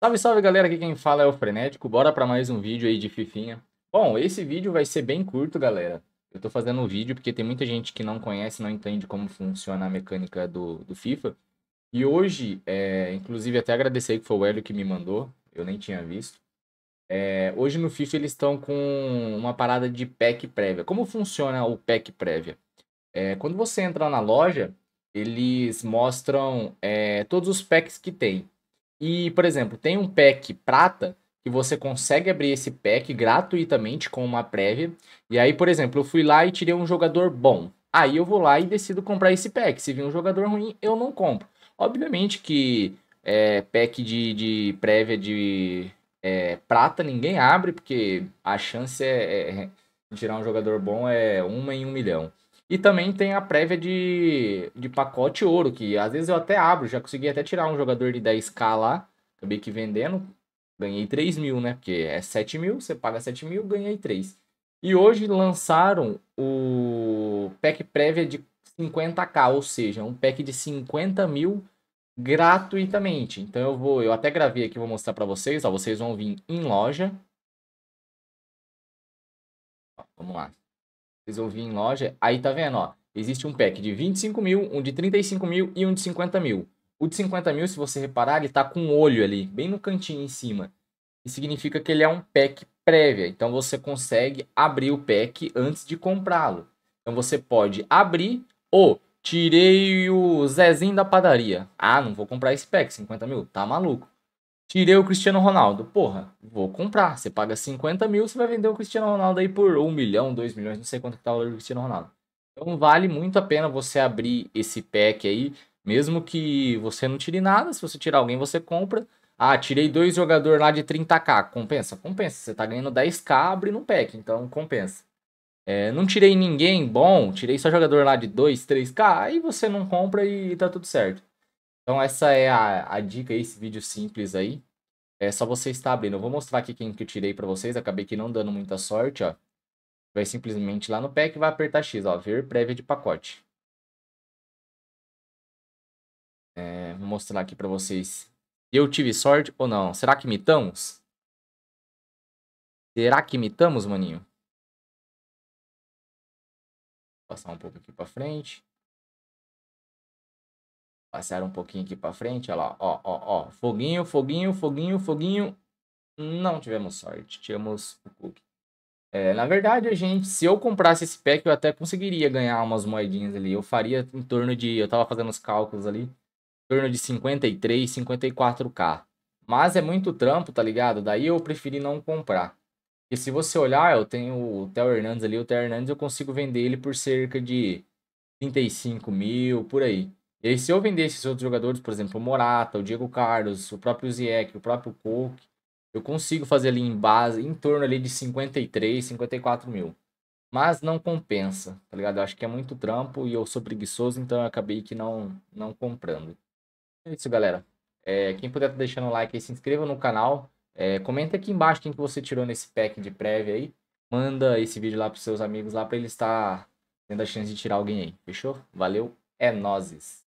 Salve, salve galera, aqui quem fala é o Frenético, bora para mais um vídeo aí de Fifinha. Bom, esse vídeo vai ser bem curto, galera. Eu tô fazendo o um vídeo porque tem muita gente que não conhece, não entende como funciona a mecânica do, do FIFA. E hoje, é, inclusive até agradecer que foi o Hélio que me mandou, eu nem tinha visto. É, hoje no FIFA eles estão com uma parada de pack prévia. Como funciona o pack prévia? É, quando você entra na loja, eles mostram é, todos os packs que tem. E, por exemplo, tem um pack prata que você consegue abrir esse pack gratuitamente com uma prévia. E aí, por exemplo, eu fui lá e tirei um jogador bom. Aí eu vou lá e decido comprar esse pack. Se vir um jogador ruim, eu não compro. Obviamente que é, pack de, de prévia de é, prata ninguém abre, porque a chance é, é, é de tirar um jogador bom é uma em um milhão. E também tem a prévia de, de pacote ouro, que às vezes eu até abro, já consegui até tirar um jogador de 10k lá, acabei que vendendo, ganhei 3 mil, né? Porque é 7 mil, você paga 7 mil, ganhei 3. E hoje lançaram o pack prévia de 50k, ou seja, um pack de 50 mil gratuitamente. Então eu vou, eu até gravei aqui, vou mostrar para vocês, ó, vocês vão vir em loja. Ó, vamos lá resolvi em loja. Aí tá vendo, ó. Existe um pack de 25 mil, um de 35 mil e um de 50 mil. O de 50 mil, se você reparar, ele tá com um olho ali, bem no cantinho em cima. Isso significa que ele é um pack prévia. Então você consegue abrir o pack antes de comprá-lo. Então você pode abrir ou tirei o Zezinho da padaria. Ah, não vou comprar esse pack, 50 mil. Tá maluco. Tirei o Cristiano Ronaldo. Porra, vou comprar. Você paga 50 mil, você vai vender o Cristiano Ronaldo aí por 1 milhão, 2 milhões, não sei quanto que tá o valor do Cristiano Ronaldo. Então vale muito a pena você abrir esse pack aí, mesmo que você não tire nada. Se você tirar alguém, você compra. Ah, tirei dois jogadores lá de 30k. Compensa? Compensa. Você tá ganhando 10k, abrindo no pack, então compensa. É, não tirei ninguém bom, tirei só jogador lá de 2, 3k, aí você não compra e tá tudo certo. Então essa é a, a dica, esse vídeo simples aí. É só você estar abrindo. Eu vou mostrar aqui quem que eu tirei para vocês. Acabei que não dando muita sorte, ó. Vai simplesmente lá no pack e vai apertar X, ó. Ver prévia de pacote. É, vou mostrar aqui para vocês. Eu tive sorte ou não? Será que imitamos? Será que imitamos, maninho? Vou passar um pouco aqui para frente. Passar um pouquinho aqui para frente, olha lá, ó, ó, ó. Foguinho, foguinho, foguinho, foguinho. Não tivemos sorte, tínhamos o cookie. É, na verdade, a gente, se eu comprasse esse pack, eu até conseguiria ganhar umas moedinhas ali. Eu faria em torno de, eu tava fazendo os cálculos ali, em torno de 53, 54k. Mas é muito trampo, tá ligado? Daí eu preferi não comprar. E se você olhar, eu tenho o Theo Hernandes ali, o Theo Hernandes eu consigo vender ele por cerca de 35 mil, por aí. E aí, se eu vender esses outros jogadores, por exemplo, o Morata, o Diego Carlos, o próprio Zieck, o próprio Cook, eu consigo fazer ali em base, em torno ali de 53, 54 mil. Mas não compensa, tá ligado? Eu acho que é muito trampo e eu sou preguiçoso, então eu acabei que não, não comprando. É isso, galera. É, quem puder tá deixando o like aí, se inscreva no canal. É, comenta aqui embaixo quem que você tirou nesse pack de prévia aí. Manda esse vídeo lá pros seus amigos lá para eles estar tá tendo a chance de tirar alguém aí. Fechou? Valeu, é nozes.